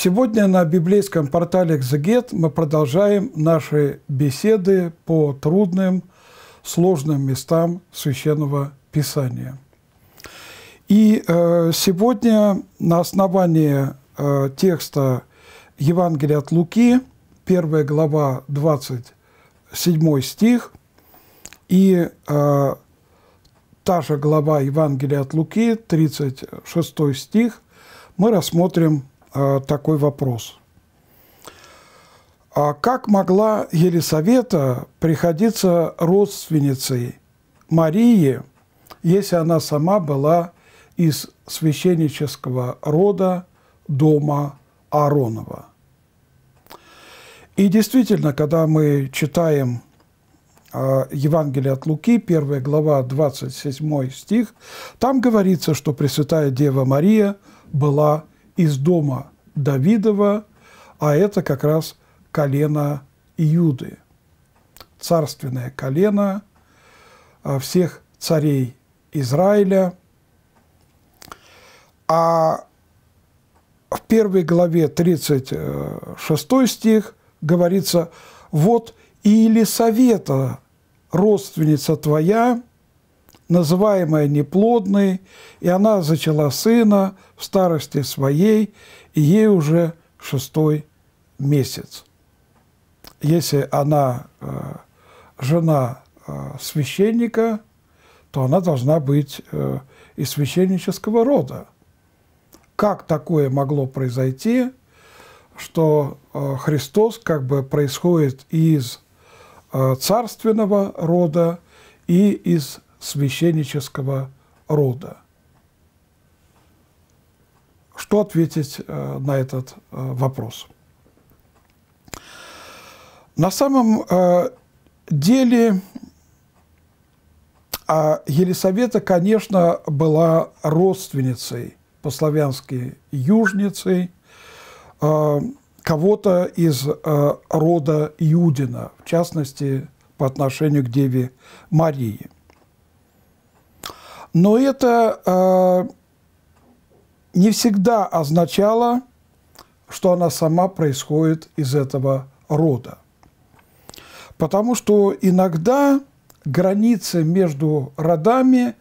Сегодня на библейском портале «Экзегет» мы продолжаем наши беседы по трудным, сложным местам Священного Писания. И э, сегодня на основании э, текста Евангелия от Луки, 1 глава, 27 стих, и э, та же глава Евангелия от Луки, 36 стих, мы рассмотрим Э, такой вопрос. А как могла Елисавета приходиться родственницей Марии, если она сама была из священнического рода дома Ааронова? И действительно, когда мы читаем э, Евангелие от Луки, 1 глава, 27 стих, там говорится, что Пресвятая Дева Мария была из дома Давидова, а это как раз колено Иуды, царственное колено а, всех царей Израиля. А в первой главе 36 стих говорится, «Вот Или совета родственница твоя, называемая неплодной, и она зачала сына в старости своей, и ей уже шестой месяц. Если она э, жена э, священника, то она должна быть э, из священнического рода. Как такое могло произойти, что Христос как бы происходит из царственного рода и из священнического рода. Что ответить э, на этот э, вопрос? На самом э, деле а Елисавета, конечно, была родственницей по-славянски южницей, кого-то из рода Юдина, в частности, по отношению к Деве Марии – но это э, не всегда означало, что она сама происходит из этого рода. Потому что иногда границы между родами,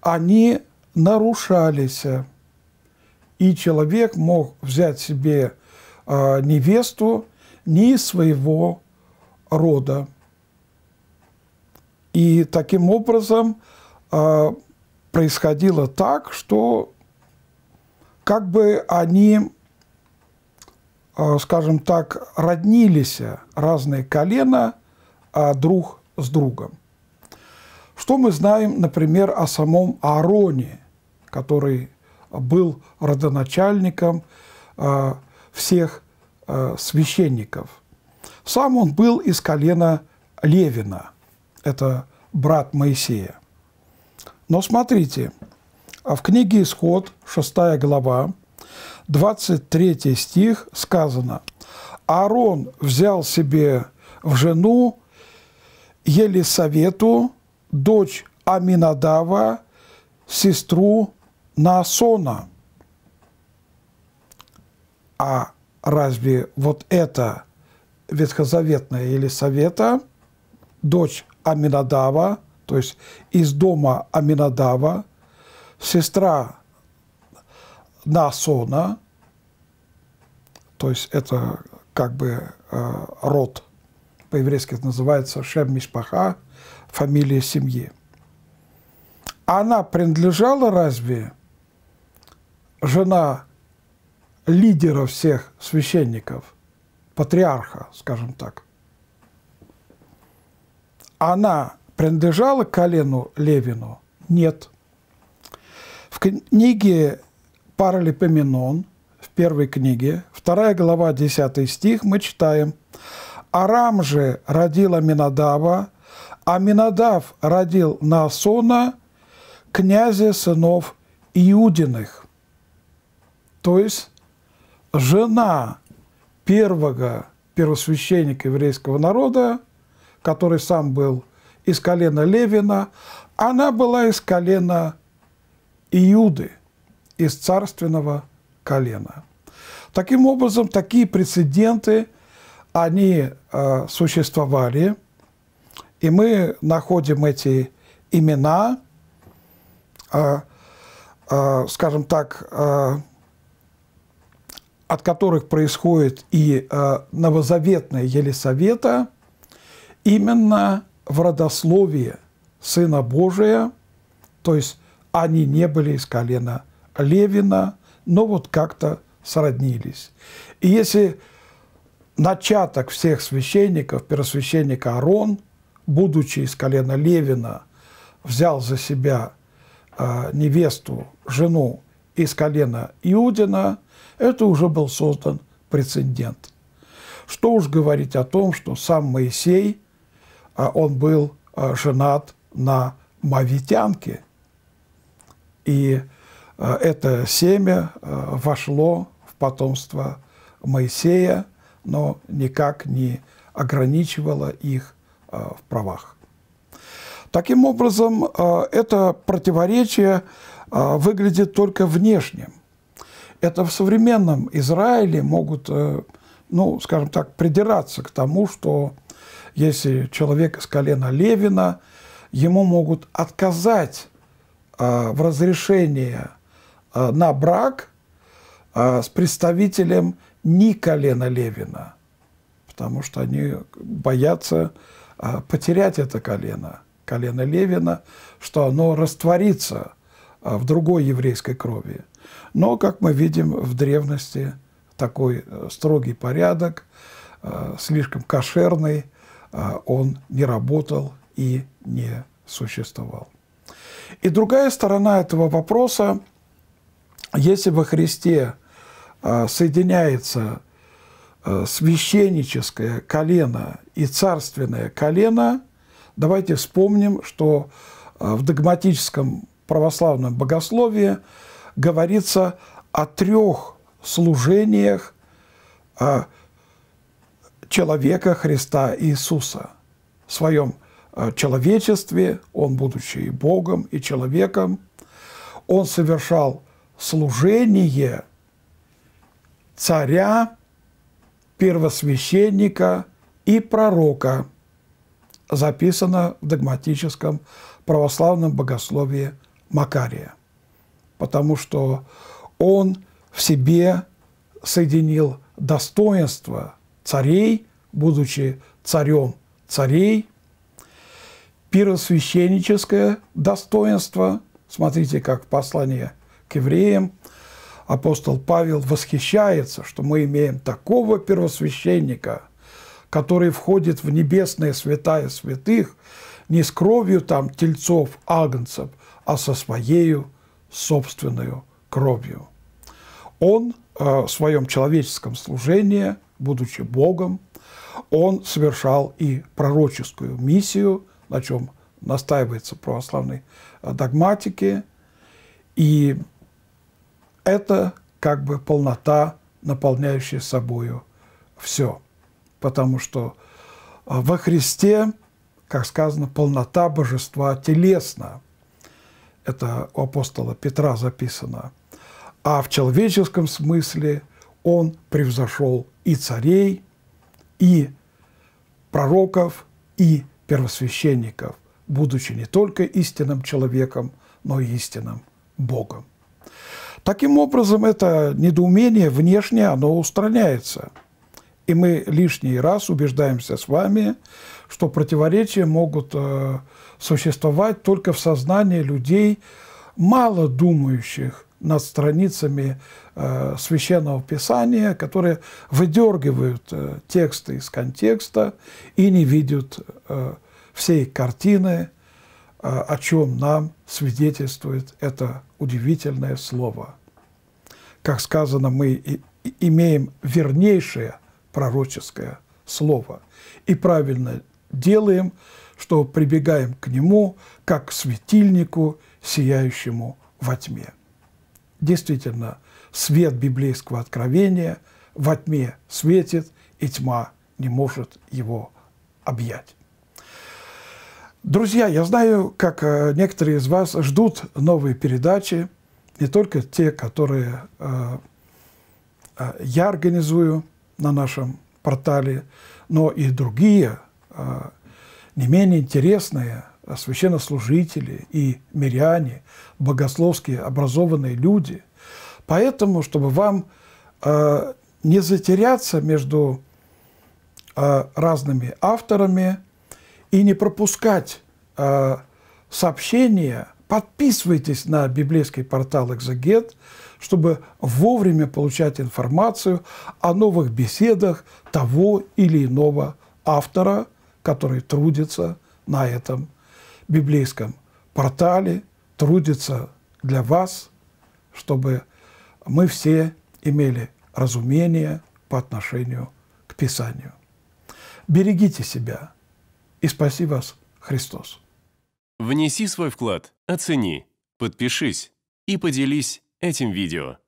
они нарушались. И человек мог взять себе э, невесту не из своего рода. И таким образом э, происходило так, что как бы они, э, скажем так, роднились разные колена а, друг с другом. Что мы знаем, например, о самом Аароне, который был родоначальником э, всех э, священников. Сам он был из колена Левина, это брат Моисея. Но смотрите, а в книге «Исход», 6 глава, 23 стих сказано, «Аарон взял себе в жену Елисавету, дочь Аминадава, сестру Наасона». А разве вот это ветхозаветная Елисавета, дочь Аминадава, то есть из дома Аминадава, сестра Насона, то есть это как бы э, род, по-еврейски это называется Шем Мишпаха, фамилия семьи. Она принадлежала разве жена лидера всех священников, патриарха, скажем так? Она принадлежала колену Левину? Нет. В книге Паралипоменон, в первой книге, вторая глава, 10 стих, мы читаем «Арам же родила Минадава, а Минадав родил Насона князя сынов Иудиных». То есть жена первого первосвященника еврейского народа, который сам был из колена Левина, она была из колена Иуды, из царственного колена. Таким образом, такие прецеденты, они э, существовали, и мы находим эти имена, э, э, скажем так, э, от которых происходит и э, новозаветная Елисавета, именно в родословие Сына Божия, то есть они не были из колена Левина, но вот как-то сроднились. И если начаток всех священников, первосвященника Аарон, будучи из колена Левина, взял за себя э, невесту, жену из колена Иудина, это уже был создан прецедент. Что уж говорить о том, что сам Моисей – а он был а, женат на мавитянке. И а, это семя вошло в потомство Моисея, но никак не ограничивало их в правах. Таким образом, это противоречие выглядит только внешним. Это в современном Израиле могут, э, ну, скажем так, придираться к тому, что если человек с колена Левина, ему могут отказать а, в разрешении а, на брак а, с представителем не колена Левина, потому что они боятся потерять это колено, колено Левина, что оно растворится в другой еврейской крови. Но, как мы видим, в древности такой э, строгий порядок, э, слишком кошерный, а, он не работал и не существовал. И другая сторона этого вопроса, если во Христе а, соединяется а, священническое колено и царственное колено, давайте вспомним, что в догматическом православном богословии говорится о трех служениях человека Христа Иисуса. В своем э, человечестве, он, будучи и Богом, и человеком, он совершал служение царя, первосвященника и пророка, записано в догматическом православном богословии Макария, потому что он в себе соединил достоинство – царей, будучи царем царей, первосвященническое достоинство. Смотрите, как в послании к евреям апостол Павел восхищается, что мы имеем такого первосвященника, который входит в небесные святая святых не с кровью там тельцов, агнцев, а со своей собственной кровью. Он э, в своем человеческом служении будучи Богом, он совершал и пророческую миссию, на чем настаивается православной э, догматике, и это как бы полнота, наполняющая собою все, потому что э, во Христе, как сказано, полнота божества телесна. Это у апостола Петра записано. А в человеческом смысле – он превзошел и царей, и пророков, и первосвященников, будучи не только истинным человеком, но и истинным Богом. Таким образом, это недоумение внешнее, оно устраняется. И мы лишний раз убеждаемся с вами, что противоречия могут э, существовать только в сознании людей, мало думающих над страницами э, священного писания, которые выдергивают э, тексты из контекста и не видят э, всей картины, э, о чем нам свидетельствует это удивительное слово. Как сказано, мы и, и имеем вернейшее пророческое слово и правильно делаем, что прибегаем к нему, как к светильнику, сияющему во тьме. Действительно, свет библейского откровения во тьме светит, и тьма не может его объять. Друзья, я знаю, как э, некоторые из вас ждут новые передачи, не только те, которые э, э, я организую на нашем портале, но и другие, не менее интересные, а священнослужители и миряне, богословские образованные люди. Поэтому, чтобы вам э, не затеряться между э, разными авторами и не пропускать э, сообщения, подписывайтесь на библейский портал «Экзегет», чтобы вовремя получать информацию о новых беседах того или иного автора, который трудится на этом библейском портале трудится для вас, чтобы мы все имели разумение по отношению к Писанию. Берегите себя и спаси вас Христос. Внеси свой вклад, оцени, подпишись и поделись этим видео.